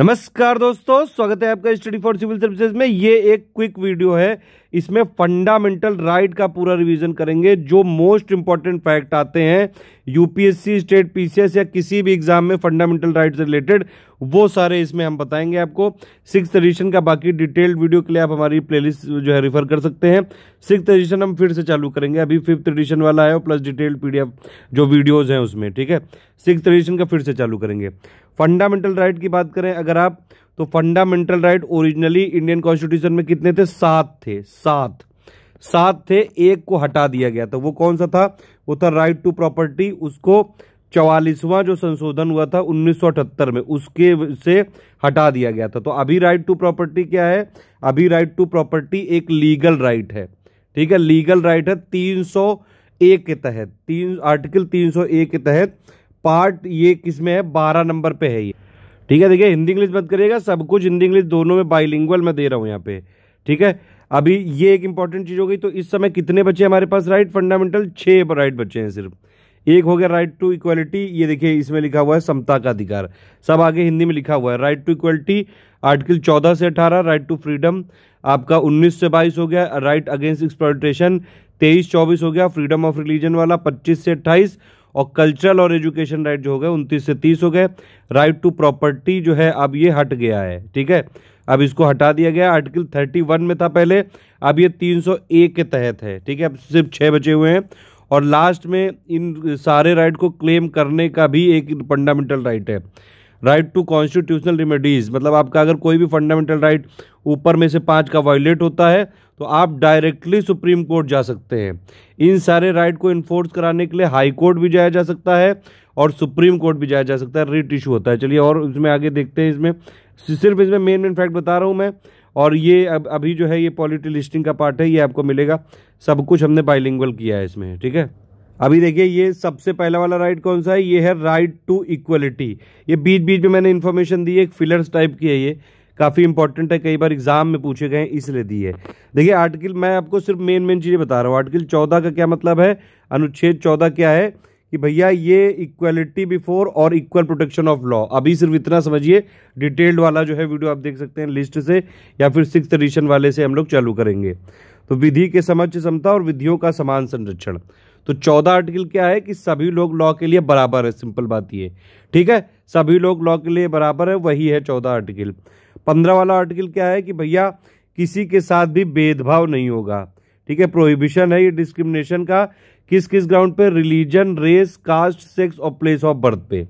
नमस्कार दोस्तों स्वागत है आपका स्टडी फॉर सिविल सर्विसेज में ये एक क्विक वीडियो है इसमें फंडामेंटल राइट का पूरा रिवीजन करेंगे जो मोस्ट इंपॉर्टेंट फैक्ट आते हैं यूपीएससी स्टेट पीसीएस या किसी भी एग्जाम में फंडामेंटल राइट से रिलेटेड वो सारे इसमें हम बताएंगे आपको सिक्स एडिशन का बाकी डिटेल्ड वीडियो के लिए आप हमारी प्लेलिस्ट जो है रिफर कर सकते हैं सिक्स एडिशन हम फिर से चालू करेंगे अभी फिफ्थ एडिशन वाला है प्लस डिटेल्ड पीडीएफ जो वीडियोज हैं उसमें ठीक है सिक्स एडिशन का फिर से चालू करेंगे फंडामेंटल राइट की बात करें अगर आप तो fundamental right originally Indian constitution में कितने थे सात थे सात सात थे एक को हटा दिया गया था वो कौन सा था वो था राइट टू प्रॉपर्टी उसको चवालीसवां जो संशोधन हुआ था उन्नीस में उसके से हटा दिया गया था तो अभी राइट टू प्रॉपर्टी क्या है अभी राइट टू प्रॉपर्टी एक लीगल राइट है ठीक है लीगल राइट है 301 के तहत तीन आर्टिकल 301 के तहत पार्ट ये किसमें है बारह नंबर पे है ये ठीक है देखिए हिंदी इंग्लिश मत करिएगा सब कुछ हिंदी इंग्लिश दोनों में बाइलिंगुअल मैं दे रहा हूँ यहाँ पे ठीक है अभी ये एक इंपॉर्टेंट चीज़ हो गई तो इस समय कितने बच्चे हमारे पास राइट फंडामेंटल छह राइट बच्चे हैं सिर्फ एक हो गया राइट टू इक्वालिटी ये देखिए इसमें लिखा हुआ है समता का अधिकार सब आगे हिंदी में लिखा हुआ है राइट टू इक्वलिटी आर्टिकल चौदह से अठारह राइट टू फ्रीडम आपका उन्नीस से बाईस हो गया राइट अगेंस्ट एक्सप्लोटेशन तेईस चौबीस हो गया फ्रीडम ऑफ रिलीजन वाला पच्चीस से अट्ठाईस और कल्चरल और एजुकेशन राइट जो हो गए उनतीस से तीस हो गए राइट टू प्रॉपर्टी जो है अब ये हट गया है ठीक है अब इसको हटा दिया गया आर्टिकल थर्टी वन में था पहले अब ये तीन सौ एक के तहत है ठीक है अब सिर्फ छः बचे हुए हैं और लास्ट में इन सारे राइट को क्लेम करने का भी एक फंडामेंटल राइट है राइट टू कॉन्स्टिट्यूशनल रिमेडीज मतलब आपका अगर कोई भी फंडामेंटल राइट ऊपर में से पाँच का वायलेट होता है तो आप डायरेक्टली सुप्रीम कोर्ट जा सकते हैं इन सारे राइट को इन्फोर्स कराने के लिए हाई कोर्ट भी जाया जा सकता है और सुप्रीम कोर्ट भी जाया जा सकता है रिट इशू होता है चलिए और उसमें आगे देखते हैं इसमें सिर्फ इसमें मेन मेन फैक्ट बता रहा हूँ मैं और ये अब अभी जो है ये पॉलिटी लिस्टिंग का पार्ट है ये आपको मिलेगा सब कुछ हमने बाइलिंगल किया है इसमें ठीक है अभी देखिए ये सबसे पहला वाला राइट कौन सा है ये है राइट टू इक्वलिटी ये बीच बीच में मैंने इन्फॉर्मेशन दी है एक फिलर्स टाइप की है ये काफ़ी इंपॉर्टेंट है कई बार एग्जाम में पूछे गए इसलिए दी है देखिए आर्टिकल मैं आपको सिर्फ मेन मेन चीज़ें बता रहा हूँ आर्टिकल चौदह का क्या मतलब है अनुच्छेद चौदह क्या है कि भैया ये इक्वलिटी बिफोर और इक्वल प्रोटेक्शन ऑफ लॉ अभी सिर्फ इतना समझिए डिटेल्ड वाला जो है वीडियो आप देख सकते हैं लिस्ट से या फिर सिक्स एडिशन वाले से हम लोग चालू करेंगे तो विधि के समझ क्षमता और विधियों का समान संरक्षण तो चौदह आर्टिकल क्या है कि सभी लोग लॉ के लिए बराबर है सिंपल बात ये ठीक है सभी लोग लॉ के लिए बराबर है वही है चौदह आर्टिकल पंद्रह वाला आर्टिकल क्या है कि भैया किसी के साथ भी भेदभाव नहीं होगा ठीक है प्रोहिबिशन है ये डिस्क्रिमिनेशन का किस किस ग्राउंड पे रिलीजन रेस कास्ट सेक्स और प्लेस ऑफ बर्थ पे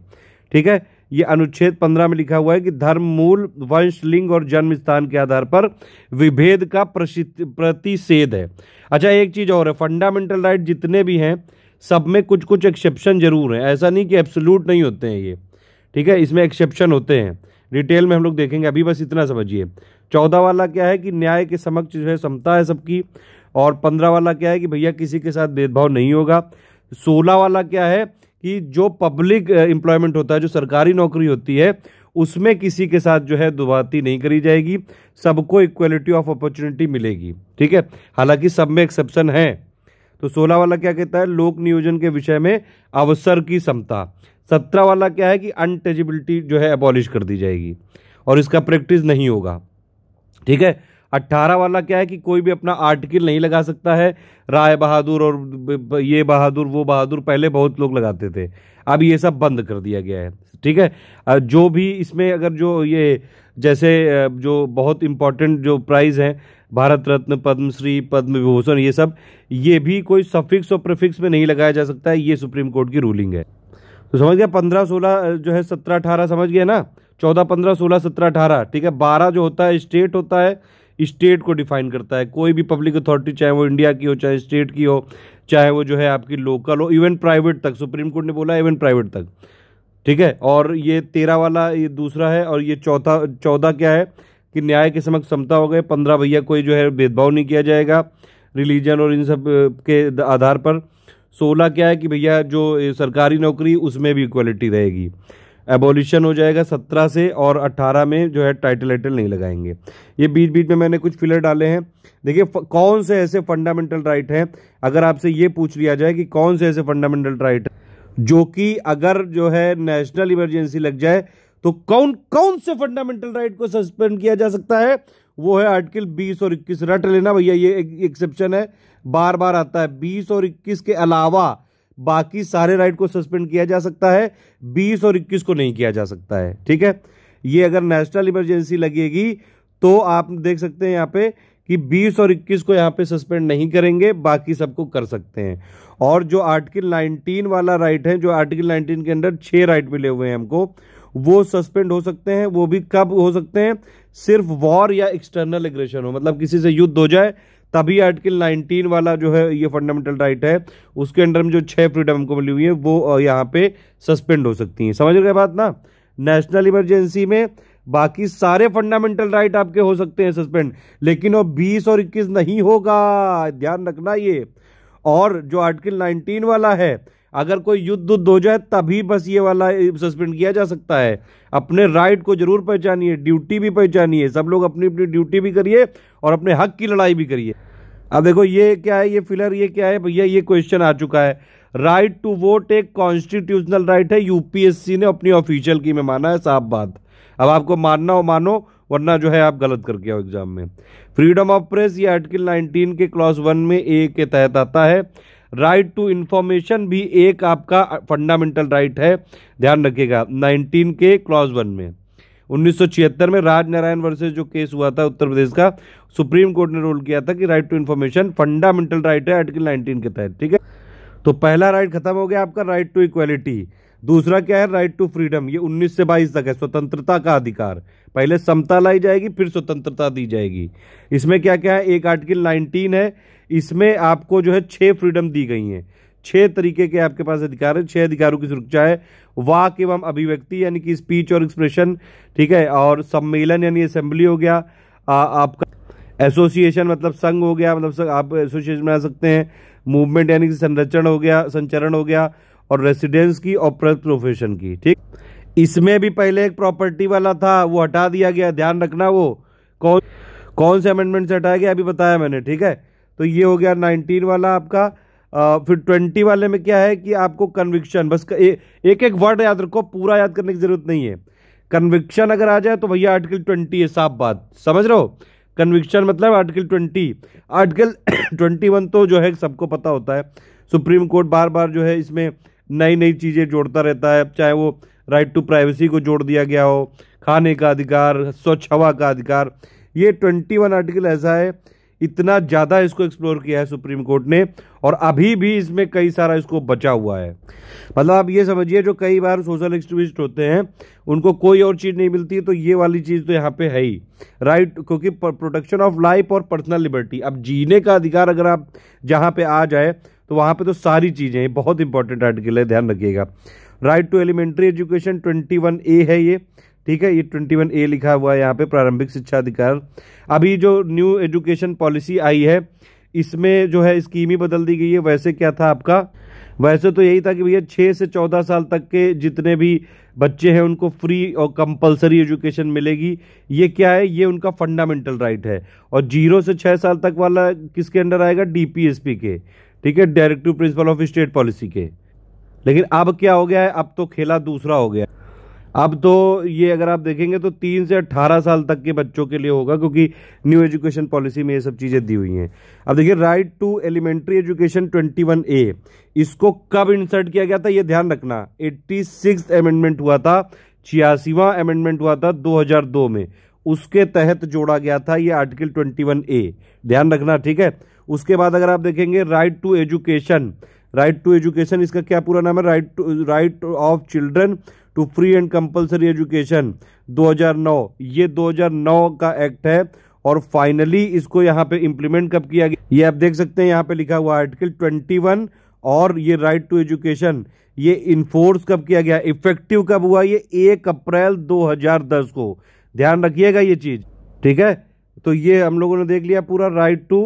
ठीक है ये अनुच्छेद पंद्रह में लिखा हुआ है कि धर्म मूल वंश लिंग और जन्म स्थान के आधार पर विभेद का प्रतिषेध है अच्छा एक चीज़ और है फंडामेंटल राइट जितने भी हैं सब में कुछ कुछ एक्सेप्शन जरूर हैं ऐसा नहीं कि एब्सोलूट नहीं होते हैं ये ठीक है इसमें एक्सेप्शन होते हैं डिटेल में हम लोग देखेंगे अभी बस इतना समझिए चौदह वाला क्या है कि न्याय के समक्ष जो है समता है सबकी और पंद्रह वाला क्या है कि भैया किसी के साथ भेदभाव नहीं होगा सोलह वाला क्या है कि जो पब्लिक एम्प्लॉयमेंट uh, होता है जो सरकारी नौकरी होती है उसमें किसी के साथ जो है दुभाती नहीं करी जाएगी सबको इक्वलिटी ऑफ अपॉर्चुनिटी मिलेगी ठीक है हालांकि सब में एक्सेप्शन है तो सोलह वाला क्या कहता है लोक नियोजन के विषय में अवसर की समता सत्रह वाला क्या है कि अनटेजिबिलिटी जो है अबॉलिश कर दी जाएगी और इसका प्रैक्टिस नहीं होगा ठीक है अट्ठारह वाला क्या है कि कोई भी अपना आर्टिकल नहीं लगा सकता है राय बहादुर और ये बहादुर वो बहादुर पहले बहुत लोग लगाते थे अब ये सब बंद कर दिया गया है ठीक है जो भी इसमें अगर जो ये जैसे जो बहुत इम्पोर्टेंट जो प्राइज़ हैं भारत रत्न पद्मश्री पद्म विभूषण ये सब ये भी कोई सफिक्स और प्रिफिक्स में नहीं लगाया जा सकता है ये सुप्रीम कोर्ट की रूलिंग है तो समझ गया पंद्रह सोलह जो है सत्रह अठारह समझ गया ना चौदह पंद्रह सोलह सत्रह अठारह ठीक है बारह जो होता है स्टेट होता है स्टेट को डिफाइन करता है कोई भी पब्लिक अथॉरिटी चाहे वो इंडिया की हो चाहे स्टेट की हो चाहे वो जो है आपकी लोकल हो इवन प्राइवेट तक सुप्रीम कोर्ट ने बोला इवन प्राइवेट तक ठीक है और ये तेरह वाला ये दूसरा है और ये चौथा चौदह क्या है कि न्याय के समक्ष समता हो गए पंद्रह भैया कोई जो है भेदभाव नहीं किया जाएगा रिलीजन और इन सब के आधार पर सोलह क्या है कि भैया जो सरकारी नौकरी उसमें भी इक्वलिटी रहेगी एबोल्यूशन हो जाएगा सत्रह से और अट्ठारह में जो है टाइटल वाइटल नहीं लगाएंगे ये बीच बीच में मैंने कुछ फिलर डाले हैं देखिए कौन से ऐसे फंडामेंटल राइट हैं अगर आपसे ये पूछ लिया जाए कि कौन से ऐसे फंडामेंटल राइट जो कि अगर जो है नेशनल इमरजेंसी लग जाए तो कौन कौन से फंडामेंटल राइट को सस्पेंड किया जा सकता है वो है आर्टिकल 20 और 21 रट लेना भैया ये एक्सेप्शन है बार बार आता है 20 और 21 के अलावा बाकी सारे राइड को सस्पेंड किया जा सकता है बीस और इक्कीस को नहीं किया जा सकता है ठीक है ये अगर नेशनल इमरजेंसी लगेगी तो आप देख सकते हैं यहाँ पे कि 20 और 21 को यहाँ पे सस्पेंड नहीं करेंगे बाकी सबको कर सकते हैं और जो आर्टिकल 19 वाला राइट है जो आर्टिकल 19 के अंदर छह राइट मिले हुए हैं हमको वो सस्पेंड हो सकते हैं वो भी कब हो सकते हैं सिर्फ वॉर या एक्सटर्नल एग्रेशन हो मतलब किसी से युद्ध हो जाए तभी आर्टिकल 19 वाला जो है ये फंडामेंटल राइट है उसके अंडर में जो छह फ्रीडम हमको मिली हुई है वो यहाँ पे सस्पेंड हो सकती हैं समझ गए बात ना नेशनल इमरजेंसी में बाकी सारे फंडामेंटल राइट आपके हो सकते हैं सस्पेंड लेकिन वो 20 और 21 नहीं होगा ध्यान रखना ये और जो आर्टिकल 19 वाला है अगर कोई युद्ध युद्ध हो जाए तभी बस ये वाला सस्पेंड किया जा सकता है अपने राइट को जरूर पहचानिए ड्यूटी भी पहचानिए सब लोग अपनी अपनी ड्यूटी भी करिए और अपने हक की लड़ाई भी करिए अब देखो ये क्या है ये फिलर ये क्या है भैया ये क्वेश्चन आ चुका है राइट टू वोट एक कॉन्स्टिट्यूशनल राइट है यूपीएससी ने अपनी ऑफिशियल की में माना है साफ बात अब आपको मानना हो मानो वरना जो है आप गलत करके आओ एग्जाम में फ्रीडम ऑफ प्रेस ये आर्टिकल 19 के क्लॉज वन में ए के तहत आता है राइट टू इंफॉर्मेशन भी एक आपका फंडामेंटल राइट है ध्यान रखिएगा 19 के क्लॉज वन में 1976 में राज नारायण वर्सेज जो केस हुआ था उत्तर प्रदेश का सुप्रीम कोर्ट ने रूल किया था कि right to information fundamental right है आर्टिकल 19 के तहत ठीक है तो पहला राइट खत्म हो गया आपका राइट टू इक्वालिटी दूसरा क्या है राइट टू फ्रीडम ये 19 से 22 तक है स्वतंत्रता का अधिकार पहले समता लाई जाएगी फिर स्वतंत्रता दी जाएगी इसमें क्या क्या है एक आर्टिकल नाइनटीन है इसमें आपको जो है छः फ्रीडम दी गई हैं छः तरीके के आपके पास अधिकार है छः अधिकारों की सुरक्षा है वाक एवं अभिव्यक्ति यानी कि स्पीच और एक्सप्रेशन ठीक है और सम्मेलन यानी असेंबली हो गया आ, आपका एसोसिएशन मतलब संघ हो गया मतलब आप एसोसिएशन बना सकते हैं मूवमेंट यानी कि संरचण हो गया संचरण हो गया और रेसिडेंस की और प्रोफेशन की ठीक इसमें भी पहले एक प्रॉपर्टी वाला था वो हटा दिया गया ध्यान रखना वो कौन कौन से अमेंडमेंट से हटाया गया अभी बताया मैंने ठीक है तो ये हो गया नाइनटीन वाला आपका आ, फिर ट्वेंटी वाले में क्या है कि आपको कन्विक्शन बस ए, एक एक वर्ड याद रखो पूरा याद करने की जरूरत नहीं है कन्विक्शन अगर आ जाए तो भैया आर्टिकल ट्वेंटी है साफ बात समझ रहे हो कन्विक्शन मतलब article twenty article twenty one तो जो है सबको पता होता है सुप्रीम कोर्ट बार बार जो है इसमें नई नई चीज़ें जोड़ता रहता है चाहे वो राइट टू प्राइवेसी को जोड़ दिया गया हो खाने का अधिकार स्वच्छ हवा का अधिकार ये ट्वेंटी वन आर्टिकल ऐसा है इतना ज़्यादा इसको एक्सप्लोर किया है सुप्रीम कोर्ट ने और अभी भी इसमें कई सारा इसको बचा हुआ है मतलब आप ये समझिए जो कई बार सोशल एक्टिविस्ट होते हैं उनको कोई और चीज़ नहीं मिलती तो ये वाली चीज़ तो यहाँ पे है ही राइट क्योंकि प्रोटेक्शन ऑफ लाइफ और पर्सनल लिबर्टी अब जीने का अधिकार अगर आप जहाँ पर आ जाए तो वहाँ पर तो सारी चीज़ें बहुत इंपॉर्टेंट आर्टिकल है ध्यान रखिएगा right to elementary education twenty one A है ये ठीक है ये ट्वेंटी वन ए लिखा हुआ है यहाँ पे प्रारंभिक शिक्षा अधिकार अभी जो न्यू एजुकेशन पॉलिसी आई है इसमें जो है स्कीम ही बदल दी गई है वैसे क्या था आपका वैसे तो यही था कि भैया छः से चौदह साल तक के जितने भी बच्चे हैं उनको फ्री और कंपलसरी एजुकेशन मिलेगी ये क्या है ये उनका फंडामेंटल राइट है और जीरो से छः साल तक वाला किसके अंडर आएगा डीपीएसपी के ठीक है directive principle of state policy के लेकिन अब क्या हो गया है अब तो खेला दूसरा हो गया अब तो ये अगर आप देखेंगे तो तीन से अट्ठारह साल तक के बच्चों के लिए होगा क्योंकि न्यू एजुकेशन पॉलिसी में ये सब चीज़ें दी हुई हैं अब देखिए right to elementary education twenty one A इसको कब इंसर्ट किया गया था ये ध्यान रखना एट्टी सिक्स अमेंडमेंट हुआ था छियासीवा अमेंडमेंट हुआ था 2002 में उसके तहत जोड़ा गया था ये आर्टिकल ट्वेंटी ए ध्यान रखना ठीक है उसके बाद अगर आप देखेंगे right to education right to education इसका क्या पूरा नाम है right to right of children to free and compulsory education 2009 ये 2009 का एक्ट है और फाइनली इसको यहाँ पे इम्प्लीमेंट कब किया गया ये आप देख सकते हैं यहाँ पे लिखा हुआ आर्टिकल 21 और ये राइट टू एजुकेशन ये इन्फोर्स कब किया गया इफेक्टिव कब हुआ ये एक अप्रैल 2010 को ध्यान रखिएगा ये चीज़ ठीक है तो ये हम लोगों ने देख लिया पूरा right to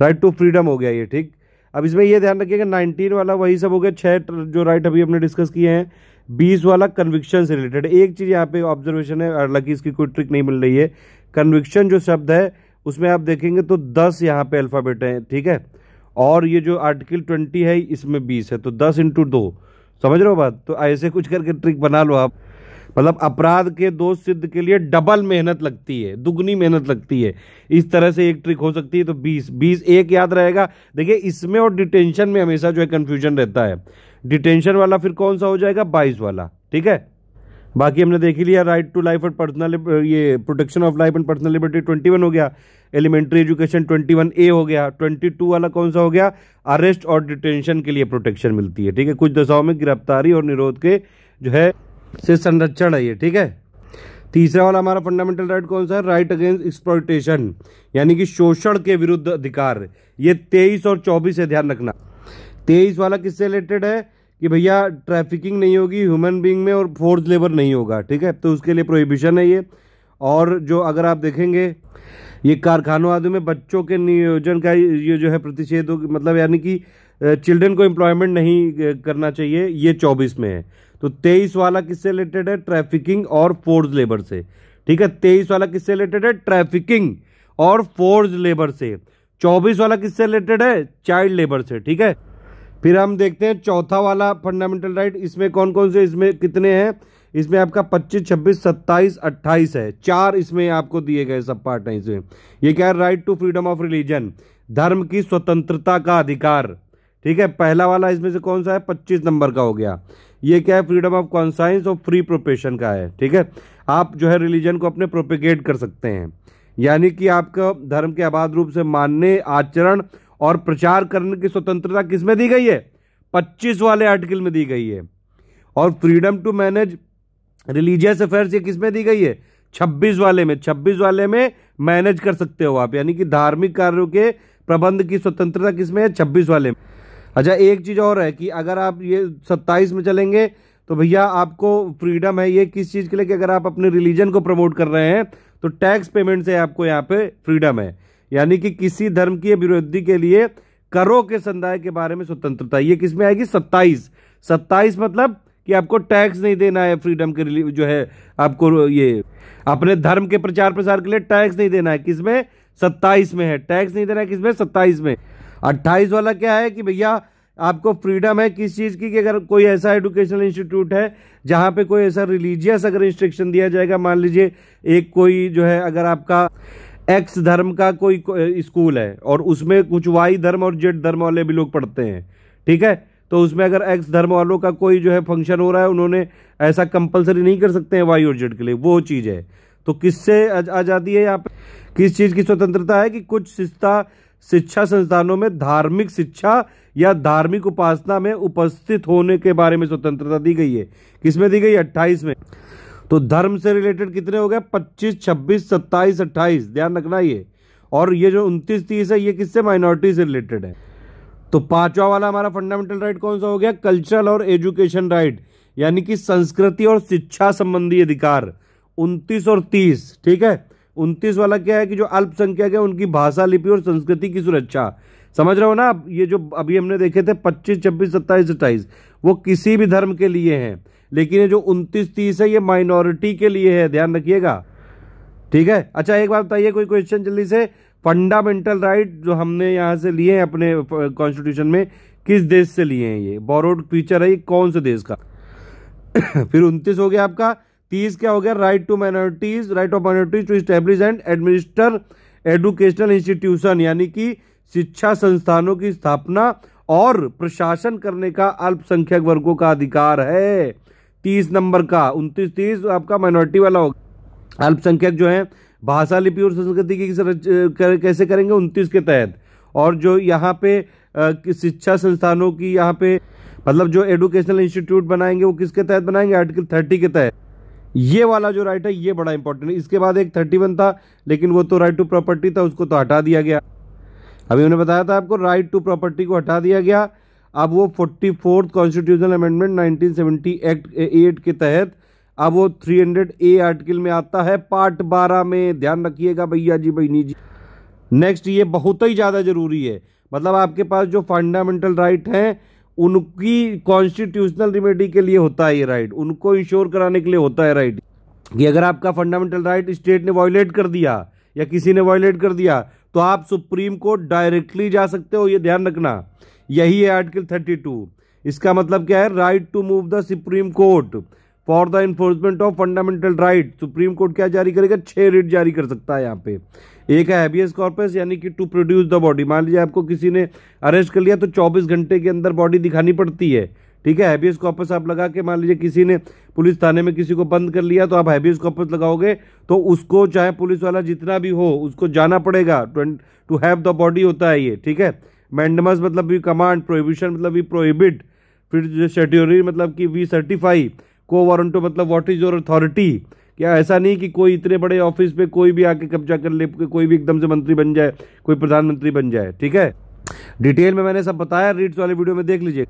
right to freedom हो गया ये ठीक अब इसमें यह ध्यान रखिएगा नाइनटीन वाला वही सब हो गया छः जो राइट अभी हमने डिस्कस किए हैं बीस वाला कन्विक्शन से रिलेटेड एक चीज़ यहाँ पे ऑब्जर्वेशन है हालांकि इसकी कोई ट्रिक नहीं मिल रही है कन्विक्शन जो शब्द है उसमें आप देखेंगे तो दस यहाँ पे अल्फ़ाबेट है ठीक है और ये जो आर्टिकल ट्वेंटी है इसमें बीस है तो दस इंटू दो समझ रहे हो बात तो ऐसे कुछ करके ट्रिक बना लो आप मतलब अपराध के दोष सिद्ध के लिए डबल मेहनत लगती है दुगनी मेहनत लगती है इस तरह से एक ट्रिक हो सकती है तो बीस बीस एक याद रहेगा देखिए इसमें और डिटेंशन में हमेशा जो है कन्फ्यूजन रहता है डिटेंशन वाला फिर कौन सा हो जाएगा बाईस वाला ठीक है बाकी हमने देख लिया right to life and personal ये protection of life and personal liberty twenty one हो गया elementary education twenty one A हो गया ट्वेंटी टू वाला कौन सा हो गया अरेस्ट और डिटेंशन के लिए प्रोटेक्शन मिलती है ठीक है कुछ दशाओं में गिरफ्तारी और निरोध के जो है से संरक्षण है ये ठीक है तीसरा वाला हमारा फंडामेंटल राइट कौन सा है राइट अगेंस्ट एक्सप्लोटेशन यानी कि शोषण के विरुद्ध अधिकार ये तेईस और चौबीस है ध्यान रखना तेईस वाला किससे रिलेटेड है कि भैया ट्रैफिकिंग नहीं होगी ह्यूमन बीइंग में और फोर्स लेबर नहीं होगा ठीक है तो उसके लिए प्रोहिबिशन है ये और जो अगर आप देखेंगे ये कारखानों आदि में बच्चों के नियोजन का ये जो है प्रतिषेध मतलब यानी कि चिल्ड्रेन को एम्प्लॉयमेंट नहीं करना चाहिए ये चौबीस में है तो तेईस वाला किससे रिलेटेड है ट्रैफिकिंग और फोर्ज लेबर से ठीक है तेईस वाला किससे रिलेटेड है ट्रैफिकिंग और फोर्ज लेबर से चौबीस वाला किससे रिलेटेड है चाइल्ड लेबर से ठीक है फिर हम देखते हैं चौथा वाला फंडामेंटल राइट इसमें कौन कौन से इसमें कितने हैं इसमें आपका 25, 26, 27, 28 है चार इसमें आपको दिए गए सब पार्ट हैं इसमें ये क्या है right to freedom of religion धर्म की स्वतंत्रता का अधिकार ठीक है पहला वाला इसमें से कौन सा है 25 नंबर का हो गया ये क्या है फ्रीडम ऑफ कॉन्साइंस और फ्री प्रोपेशन का है ठीक है आप जो है रिलीजन को अपने प्रोपिगेट कर सकते हैं यानी कि आपका धर्म के आबाद रूप से मानने आचरण और प्रचार करने की स्वतंत्रता किस में दी गई है पच्चीस वाले आर्टिकल में दी गई है और freedom to manage religious affairs ये किस में दी गई है छब्बीस वाले में छब्बीस वाले में मैनेज कर सकते हो आप यानी कि धार्मिक कार्यों के प्रबंध की स्वतंत्रता किसमें है छब्बीस वाले में अच्छा एक चीज़ और है कि अगर आप ये सत्ताईस में चलेंगे तो भैया आपको फ्रीडम है ये किस चीज़ के लिए कि अगर आप अपने रिलीजन को प्रमोट कर रहे हैं तो टैक्स पेमेंट से आपको यहाँ पे फ्रीडम है यानी कि किसी धर्म की विरोधी के लिए करो के संदाय के बारे में स्वतंत्रता ये किस में आएगी सत्ताईस सत्ताईस मतलब कि आपको टैक्स नहीं देना है फ्रीडम के लिए जो है आपको ये अपने धर्म के प्रचार प्रसार के लिए टैक्स नहीं देना है किसमें सत्ताईस में है टैक्स नहीं देना है किसमें सत्ताईस में अट्ठाईस वाला क्या है कि भैया आपको फ्रीडम है किस चीज़ की कि अगर कोई ऐसा एजुकेशनल इंस्टीट्यूट है जहाँ पे कोई ऐसा रिलीजियस अगर इंस्ट्रक्शन दिया जाएगा मान लीजिए एक कोई जो है अगर आपका एक्स धर्म का कोई स्कूल है और उसमें कुछ वाई धर्म और जेड धर्म वाले भी लोग पढ़ते हैं ठीक है तो उसमें अगर एक्स धर्म वालों का कोई जो है फंक्शन हो रहा है उन्होंने ऐसा कंपलसरी नहीं कर सकते हैं वाई और जेड के लिए वो चीज़ है तो किससे आज़ादी है यहाँ पर किस चीज़ की स्वतंत्रता है कि कुछ शिस्ता शिक्षा संस्थानों में धार्मिक शिक्षा या धार्मिक उपासना में उपस्थित होने के बारे में स्वतंत्रता दी गई है किसमें दी गई अट्ठाईस में तो धर्म से रिलेटेड कितने हो गए पच्चीस छब्बीस सत्ताईस अट्ठाईस ध्यान रखना ये और ये जो उनतीस तीस है ये किससे माइनॉरिटी से रिलेटेड है तो पांचवा वाला हमारा फंडामेंटल राइट कौन सा हो गया कल्चरल और एजुकेशन राइट यानी कि संस्कृति और शिक्षा संबंधी अधिकार 29 और तीस ठीक है उनतीस वाला क्या है कि जो अल्पसंख्यक है उनकी भाषा लिपि और संस्कृति की सुरक्षा समझ रहे हो ना ये जो अभी हमने देखे थे पच्चीस छब्बीस सत्ताईस अट्ठाईस वो किसी भी धर्म के लिए हैं लेकिन ये जो उनतीस तीस है ये माइनॉरिटी के लिए है ध्यान रखिएगा ठीक है अच्छा एक बात बताइए कोई क्वेश्चन जल्दी से फंडामेंटल राइट जो हमने यहाँ से लिए हैं अपने कॉन्स्टिट्यूशन में किस देश से लिए हैं ये बोरोड फीचर है ये कौन से देश का फिर उनतीस हो गया आपका तीस क्या हो गया right to minorities right of minorities to establish and administer educational institution यानी कि शिक्षा संस्थानों की स्थापना और प्रशासन करने का अल्पसंख्यक वर्गों का अधिकार है तीस नंबर का उनतीस तीस आपका माइनॉरिटी वाला होगा अल्पसंख्यक जो है भाषा लिपि और संस्कृति की कर, कैसे करेंगे उनतीस के तहत और जो यहाँ पे शिक्षा संस्थानों की यहाँ पे मतलब जो एडुकेशनल इंस्टीट्यूट बनाएंगे वो किसके तहत बनाएंगे आर्टिकल थर्टी के तहत ये वाला जो राइट है ये बड़ा इंपॉर्टेंट है इसके बाद एक थर्टी वन था लेकिन वो तो राइट टू प्रॉपर्टी था उसको तो हटा दिया गया अभी उन्होंने बताया था आपको राइट टू प्रॉपर्टी को हटा दिया गया अब वो forty fourth constitutional amendment nineteen seventy act eight के तहत अब वो थ्री हंड्रेड ए आर्टिकल में आता है पार्ट बारह में ध्यान रखिएगा भैया जी बहनी जी नेक्स्ट ये बहुत ही ज़्यादा ज़रूरी है मतलब आपके पास जो फंडामेंटल राइट हैं उनकी कॉन्स्टिट्यूशनल रिमेडी के लिए होता है ये राइट उनको इंश्योर कराने के लिए होता है राइट कि अगर आपका फंडामेंटल राइट स्टेट ने वायोलेट कर दिया या किसी ने वायोलेट कर दिया तो आप सुप्रीम कोर्ट डायरेक्टली जा सकते हो ये ध्यान रखना यही है आर्टिकल थर्टी टू इसका मतलब क्या है right to move the supreme court for the enforcement of fundamental right supreme court क्या जारी करेगा छह रिट जारी कर सकता है यहाँ पे एक है हैबियस कॉर्पस यानी कि टू प्रोड्यूस द बॉडी मान लीजिए आपको किसी ने अरेस्ट कर लिया तो 24 घंटे के अंदर बॉडी दिखानी पड़ती है ठीक है हैबियस कॉर्पस आप लगा के मान लीजिए किसी ने पुलिस थाने में किसी को बंद कर लिया तो आप हैबियस कॉर्पस लगाओगे तो उसको चाहे पुलिस वाला जितना भी हो उसको जाना पड़ेगा टू हैव द बॉडी होता है ये ठीक है मैंडमस मतलब भी कमांड प्रोहिबिशन मतलब भी प्रोहिबिट फिर स्टेट्यूरी मतलब कि वी सर्टिफाई को वारंटो मतलब व्हाट इज योर अथॉरिटी क्या ऐसा नहीं कि कोई इतने बड़े ऑफिस पे कोई भी आके कब्जा कर ले कोई भी एकदम से मंत्री बन जाए कोई प्रधानमंत्री बन जाए ठीक है डिटेल में मैंने सब बताया रीड्स वाले वीडियो में देख लीजिए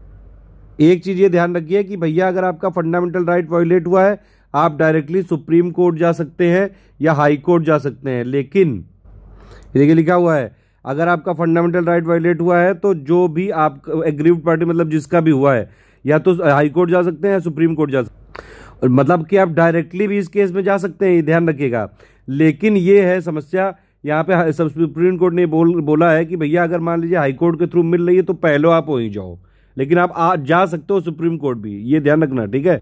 एक चीज़ ये ध्यान रखिए कि भैया अगर आपका फंडामेंटल राइट वायोलेट हुआ है आप डायरेक्टली सुप्रीम कोर्ट जा सकते हैं या हाई कोर्ट जा सकते हैं लेकिन देखिए लिखा हुआ है अगर आपका फंडामेंटल राइट वायोलेट हुआ है तो जो भी आप एग्रीव पार्टी मतलब जिसका भी हुआ है या तो हाई कोर्ट जा सकते हैं या सुप्रीम कोर्ट जा सकते हैं मतलब कि आप डायरेक्टली भी इस केस में जा सकते हैं ये ध्यान रखिएगा लेकिन ये है समस्या यहाँ पे हाँ, सुप्रीम कोर्ट ने बोल बोला है कि भैया अगर मान लीजिए हाई कोर्ट के थ्रू मिल रही है तो पहले आप वहीं जाओ लेकिन आप आ, जा सकते हो सुप्रीम कोर्ट भी ये ध्यान रखना ठीक है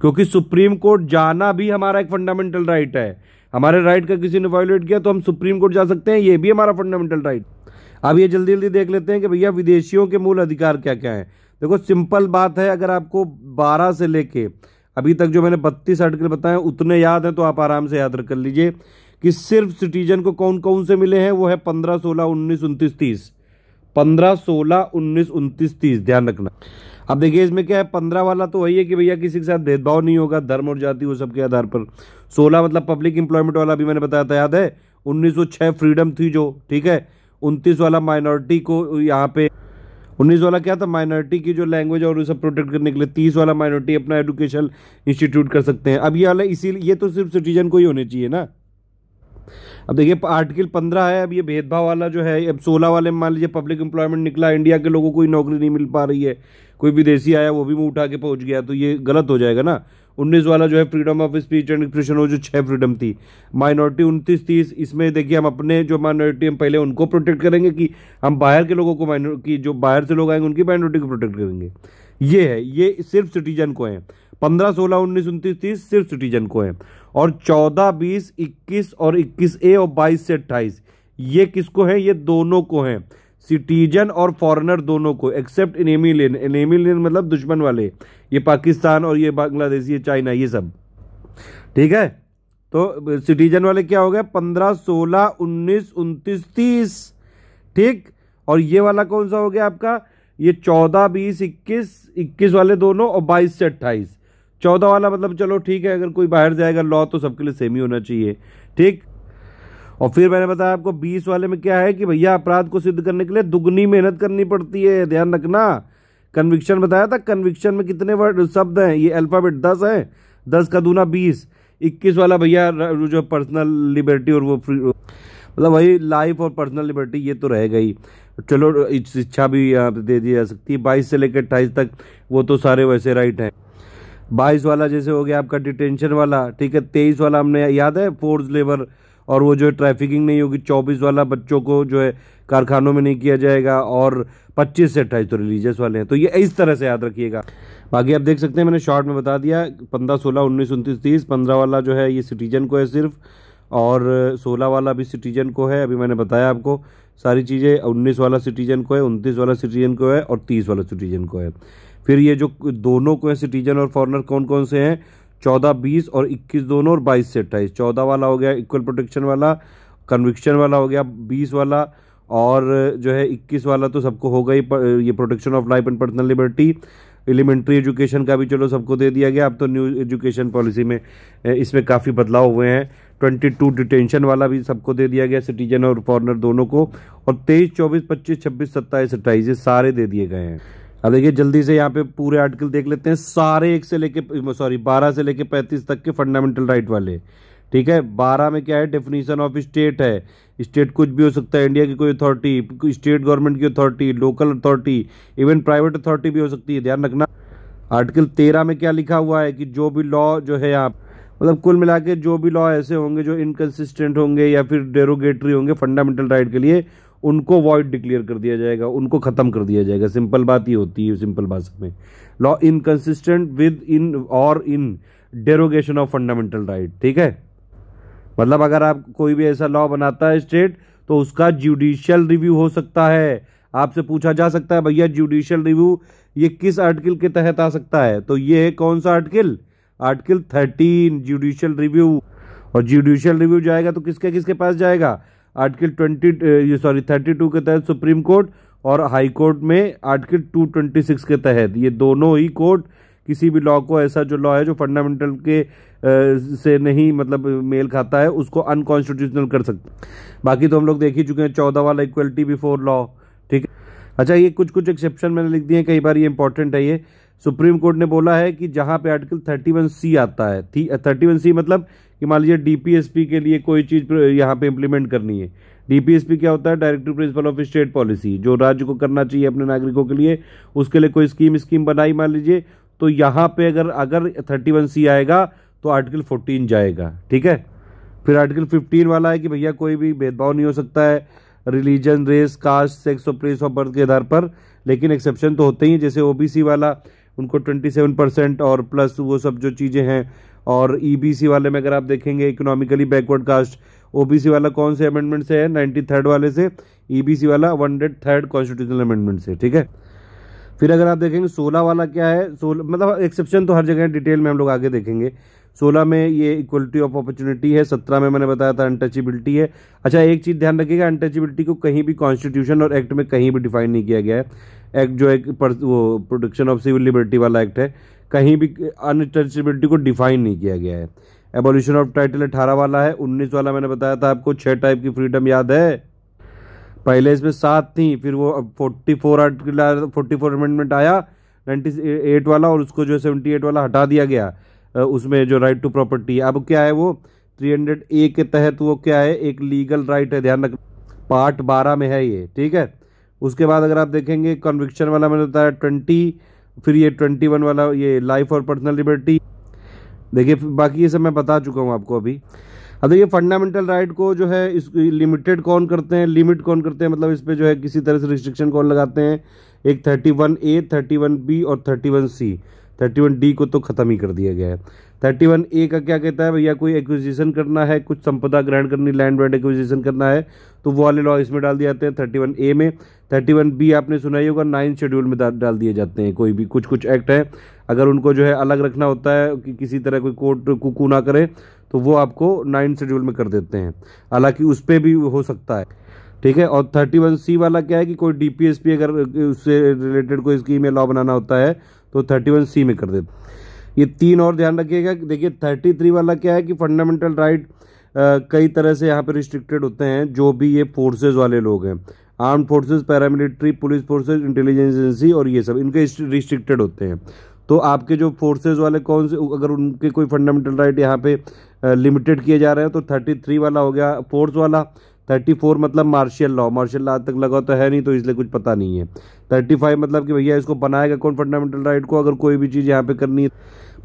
क्योंकि सुप्रीम कोर्ट जाना भी हमारा एक फंडामेंटल राइट है हमारे राइट का किसी ने वायोलेट किया तो हम सुप्रीम कोर्ट जा सकते हैं ये भी हमारा फंडामेंटल राइट अब ये जल्दी जल्दी देख लेते हैं कि भैया विदेशियों के मूल अधिकार क्या क्या हैं देखो सिंपल बात है अगर आपको बारह से लेके अभी तक जो मैंने बत्तीस आर्टिकल बताए उतने याद हैं तो आप आराम से याद कर लीजिए कि सिर्फ सिटीजन को कौन कौन से मिले हैं वो है पंद्रह सोलह उन्नीस उनतीस तीस पंद्रह सोलह उन्नीस उनतीस तीस ध्यान रखना अब देखिए इसमें क्या है पंद्रह वाला तो वही है कि भैया किसी के साथ भेदभाव नहीं होगा धर्म और जाति वो सबके आधार पर सोलह मतलब पब्लिक इंप्लॉयमेंट वाला भी मैंने बताया था याद है उन्नीस फ्रीडम थी जो ठीक है उनतीस वाला माइनॉरिटी को यहाँ पे उन्नीस वाला क्या था माइनॉरिटी की जो लैंग्वेज और उसे प्रोटेक्ट करने के लिए तीस वाला माइनॉरिटी अपना एजुकेशन इंस्टीट्यूट कर सकते हैं अब ये वाला इसीलिए ये तो सिर्फ सिटीजन को ही होने चाहिए ना अब देखिए आर्टिकल पंद्रह है अब ये भेदभाव वाला जो है अब सोलह वाले मान लीजिए पब्लिक एम्प्लॉयमेंट निकला इंडिया के लोगों को नौकरी नहीं मिल पा रही है कोई विदेशी आया वो भी मुँह उठा के पहुँच गया तो ये गलत हो जाएगा ना उन्नीस वाला जो है freedom of speech and expression वो जो छः फ्रीडम थी माइनॉरिटी उनतीस तीस इसमें देखिए हम अपने जो माइनॉरिटी हम पहले उनको प्रोटेक्ट करेंगे कि हम बाहर के लोगों को माइनॉर की जो बाहर से लोग आएंगे उनकी माइनॉरिटी को प्रोटेक्ट करेंगे ये है ये सिर्फ सिटीजन को है पंद्रह सोलह उन्नीस उनतीस तीस सिर्फ सिटीजन को है और चौदह बीस इक्कीस और इक्कीस ए और बाईस से अट्ठाईस ये किसको है ये दोनों को हैं सिटीजन और फॉरेनर दोनों को एक्सेप्ट इनेमी लेन इनेमी मतलब दुश्मन वाले ये पाकिस्तान और ये बांग्लादेश ये चाइना ये सब ठीक है तो सिटीजन वाले क्या हो गए पंद्रह सोलह उन्नीस उनतीस तीस ठीक और ये वाला कौन सा हो गया आपका ये चौदह बीस इक्कीस इक्कीस वाले दोनों और बाईस से अट्ठाईस चौदह वाला मतलब चलो ठीक है अगर कोई बाहर जाएगा लॉ तो सबके लिए सेम ही होना चाहिए ठीक और फिर मैंने बताया आपको बीस वाले में क्या है कि भैया अपराध को सिद्ध करने के लिए दुगनी मेहनत करनी पड़ती है ध्यान रखना कन्विक्शन बताया था कन्विक्शन में कितने वर्ड शब्द हैं ये अल्फ़ाबेट दस है दस का दूना बीस इक्कीस वाला भैया जो पर्सनल लिबर्टी और वो फ्री मतलब वही लाइफ और पर्सनल लिबर्टी ये तो रहेगा ही चलो शिक्षा भी यहाँ पर दे दी जा सकती है बाईस से लेकर अट्ठाईस तक वो तो सारे वैसे राइट हैं बाईस वाला जैसे हो गया आपका डिटेंशन वाला ठीक है तेईस वाला हमने याद है फोर्स लेबर और वो जो है ट्रैफिकिंग नहीं होगी चौबीस वाला बच्चों को जो है कारखानों में नहीं किया जाएगा और पच्चीस से अट्ठाईस तो रिलीजियस वाले हैं तो ये इस तरह से याद रखिएगा बाकी आप देख सकते हैं मैंने शॉर्ट में बता दिया पंद्रह सोलह उन्नीस उनतीस तीस पंद्रह वाला जो है ये सिटीजन को है सिर्फ और सोलह वाला भी सिटीजन को है अभी मैंने बताया आपको सारी चीज़ें उन्नीस वाला सिटीजन को है उनतीस वाला सिटीजन को है और तीस वाला सिटीजन को है फिर ये जो दोनों को है सिटीजन और फॉरनर कौन कौन से हैं चौदह बीस और इक्कीस दोनों और बाईस से अट्ठाईस चौदह वाला हो गया इक्वल प्रोटेक्शन वाला कन्विक्शन वाला हो गया बीस वाला और जो है इक्कीस वाला तो सबको होगा ही ये protection of life and personal liberty elementary education का भी चलो सबको दे दिया गया अब तो न्यू एजुकेशन पॉलिसी में इसमें काफ़ी बदलाव हुए हैं ट्वेंटी टू डिटेंशन वाला भी सबको दे दिया गया सिटीजन और फॉरनर दोनों को और तेईस चौबीस पच्चीस छब्बीस सत्ताईस अट्ठाईस ये सारे दे दिए गए हैं अब देखिए जल्दी से यहाँ पे पूरे आर्टिकल देख लेते हैं सारे एक से लेके सॉरी बारह से लेके पैंतीस तक के फंडामेंटल राइट वाले ठीक है बारह में क्या है डेफिनेशन ऑफ स्टेट है स्टेट कुछ भी हो सकता है इंडिया की कोई अथॉरिटी स्टेट गवर्नमेंट की authority local authority even private authority भी हो सकती है ध्यान रखना आर्टिकल तेरह में क्या लिखा हुआ है कि जो भी लॉ जो है यहाँ मतलब कुल मिला के जो भी लॉ ऐसे होंगे जो इनकन्सिस्टेंट होंगे या फिर डेरोगेटरी होंगे फंडामेंटल राइट के लिए उनको वॉइड डिक्लेयर कर दिया जाएगा उनको ख़त्म कर दिया जाएगा सिंपल बात ही होती है सिंपल भाषा में लॉ इनकन्सिस्टेंट विद इन और in derogation of fundamental right ठीक है मतलब अगर आप कोई भी ऐसा लॉ बनाता है स्टेट तो उसका ज्यूडिशियल रिव्यू हो सकता है आपसे पूछा जा सकता है भैया ज्यूडिशियल रिव्यू ये किस आर्टिकल के तहत आ सकता है तो ये है कौन सा article article thirteen judicial review और ज्यूडिशियल रिव्यू जाएगा तो किसके किसके पास जाएगा आर्टिकल ट्वेंटी ये सॉरी थर्टी टू के तहत सुप्रीम कोर्ट और हाई कोर्ट में आर्टिकल टू ट्वेंटी सिक्स के तहत ये दोनों ही कोर्ट किसी भी लॉ को ऐसा जो लॉ है जो फंडामेंटल के आ, से नहीं मतलब मेल खाता है उसको अनकॉन्स्टिट्यूशनल कर सकते बाकी तो हम लोग देख ही चुके हैं चौदह वाला इक्वलिटी बिफोर लॉ ठीक है अच्छा ये कुछ कुछ एक्सेप्शन मैंने लिख दिए हैं कई बार ये इंपॉर्टेंट है ये सुप्रीम कोर्ट ने बोला है कि जहाँ पे आर्टिकल थर्टी वन सी आता है थर्टी वन सी मतलब कि मान लीजिए डीपीएसपी के लिए कोई चीज़ यहाँ पे इम्प्लीमेंट करनी है डीपीएसपी क्या होता है directive principle of state policy जो राज्य को करना चाहिए अपने नागरिकों के लिए उसके लिए कोई स्कीम स्कीम बनाई मान लीजिए तो यहाँ पे अगर अगर थर्टी वन सी आएगा तो आर्टिकल फोर्टीन जाएगा ठीक है फिर आर्टिकल फिफ्टीन वाला है कि भैया कोई भी भेदभाव नहीं हो सकता है रिलीजन रेस कास्ट सेक्स और प्लेस ऑफ बर्थ के आधार पर लेकिन एक्सेप्शन तो होते ही जैसे ओबीसी वाला उनको ट्वेंटी सेवन परसेंट और प्लस वो सब जो चीज़ें हैं और ईबीसी e वाले में अगर आप देखेंगे इकोनॉमिकली बैकवर्ड कास्ट ओबीसी वाला कौन से अमेंडमेंट से है नाइन्टी थर्ड वाले से ईबीसी e वाला one hundred third constitutional amendment से ठीक है फिर अगर आप देखेंगे सोलह वाला क्या है सोलह मतलब एक्सेप्शन तो हर जगह डिटेल में हम लोग आगे देखेंगे सोलह में ये इक्वलिटी ऑफ अपॉर्चुनिटी है सत्रह में मैंने बताया था अनटचिबिलिटी है अच्छा एक चीज़ ध्यान रखिएगा अनटचिबिलिटी को कहीं भी कॉन्स्टिट्यूशन और एक्ट में कहीं भी डिफाइन नहीं किया गया है एक्ट जो एक वो प्रोटेक्शन ऑफ सिविल लिबर्टी वाला एक्ट है कहीं भी अनटचेबिलिटी को डिफाइन नहीं किया गया है एबोल्यूशन ऑफ टाइटल अठारह वाला है उन्नीस वाला मैंने बताया था आपको छः टाइप की फ्रीडम याद है पहले इसमें सात थी फिर वो forty four article forty four amendment आया नाइन्टी एट वाला और उसको जो है सेवेंटी एट वाला हटा दिया गया उसमें जो राइट टू प्रॉपर्टी अब क्या है वो थ्री हंड्रेड ए के तहत वो क्या है एक लीगल राइट है ध्यान रख पार्ट बारह में है ये ठीक है उसके बाद अगर आप देखेंगे कन्विक्शन वाला मैंने बताया ट्वेंटी फिर ये ट्वेंटी वन वाला ये लाइफ और पर्सनल लिबर्टी देखिए बाकी ये सब मैं बता चुका हूँ आपको अभी अब देखिए फंडामेंटल राइट को जो है इस लिमिटेड कौन करते हैं लिमिट कौन करते हैं मतलब इस पर जो है किसी तरह से रिस्ट्रिक्शन कौन लगाते हैं एक thirty one A thirty one B और thirty one C thirty one D को तो ख़त्म ही कर दिया गया है थर्टी वन ए का क्या कहता है भैया कोई एक्विजिशन करना है कुछ संपदा ग्रहण करनी लैंड वैंड एक्विजिशन करना है तो वो वाले लॉ इसमें डाल दिए जाते हैं थर्टी वन ए में थर्टी वन बी आपने सुना ही होगा नाइन शेड्यूल में डाल दिए जाते हैं कोई भी कुछ कुछ एक्ट है अगर उनको जो है अलग रखना होता है कि किसी तरह कोई कोर्ट कुकू ना करे तो वो आपको नाइन शेड्यूल में कर देते हैं हालांकि उस पर भी हो सकता है ठीक है और थर्टी वन सी वाला क्या है कि कोई पी अगर उससे रिलेटेड कोई स्कीम या लॉ बनाना होता है तो थर्टी वन सी में कर देते ये तीन और ध्यान रखिएगा देखिए थर्टी थ्री वाला क्या है कि फंडामेंटल राइट कई तरह से यहाँ पर रिस्ट्रिक्टेड होते हैं जो भी ये फोर्सेज वाले लोग हैं arm forces paramilitary police forces intelligence agency और ये सब इनके रिस्ट्रिक्टेड होते हैं तो आपके जो फोर्सेज वाले कौन से अगर उनके कोई फंडामेंटल राइट यहाँ पे लिमिटेड किए जा रहे हैं तो थर्टी थ्री वाला हो गया फोर्स वाला थर्टी फोर मतलब मार्शल लॉ मार्शल लॉ तक लगा तो है नहीं तो इसलिए कुछ पता नहीं है थर्टी फाइव मतलब कि भैया इसको बनाएगा कौन फंडामेंटल राइट को अगर कोई भी चीज़ यहाँ पे करनी है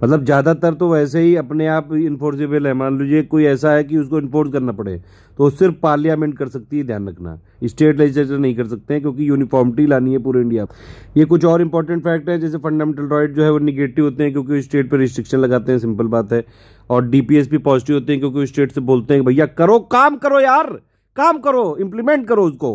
मतलब ज़्यादातर तो वैसे ही अपने आप इन्फोर्सेबल है मान लीजिए कोई ऐसा है कि उसको इन्फोर्स करना पड़े तो सिर्फ पार्लियामेंट कर सकती है ध्यान रखना स्टेट लेजिस्लेचर नहीं कर सकते हैं क्योंकि यूनिफॉर्मिटी लानी है पूरे इंडिया ये कुछ और इंपॉर्टेंट फैक्ट है जैसे फंडामेंटल राइट जो है वो निगेटिव होते हैं क्योंकि स्टेट पर रिस्ट्रिक्शन लगाते हैं सिंपल बात है और डी भी पॉजिटिव होते हैं क्योंकि स्टेट से बोलते हैं भैया करो काम करो यार काम करो इम्प्लीमेंट करो उसको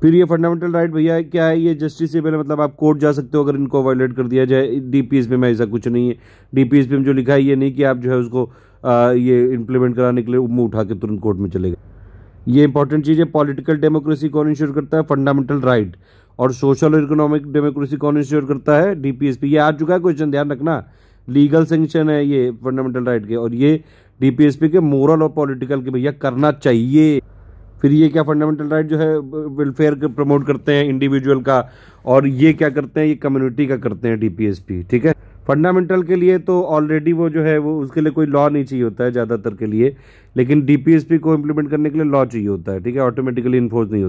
फिर ये फंडामेंटल राइट भैया क्या है ये जस्टिस से पहले मतलब आप कोर्ट जा सकते हो अगर इनको वायलेट कर दिया जाए डीपीएस में ऐसा कुछ नहीं है डीपीएस में जो लिखा है ये नहीं कि आप जो है उसको आ, ये इम्प्लीमेंट कराने के लिए मुंह उठा के तुरंत कोर्ट में चले गए ये इंपॉर्टेंट चीज़ है पॉलिटिकल डेमोक्रेसी कौन इंश्योर करता है फंडामेंटल राइट और सोशल और इकोनॉमिक डेमोक्रेसी कौन इंश्योर करता है डीपीएसपी ये आ चुका है क्वेश्चन ध्यान रखना लीगल सेंक्शन है ये फंडामेंटल राइट के और ये डीपीएसपी के मोरल और पॉलिटिकल के भैया करना चाहिए फिर ये क्या फंडामेंटल राइट जो है वेलफेयर प्रमोट करते हैं इंडिविजुअल का और ये क्या करते हैं ये कम्युनिटी का करते हैं डीपीएसपी ठीक है फंडामेंटल के लिए तो ऑलरेडी वो जो है वो उसके लिए कोई लॉ नहीं चाहिए होता है ज़्यादातर के लिए लेकिन डीपीएसपी को इम्प्लीमेंट करने के लिए लॉ चाहिए होता है ठीक है ऑटोमेटिकली इन्फोर्स नहीं होता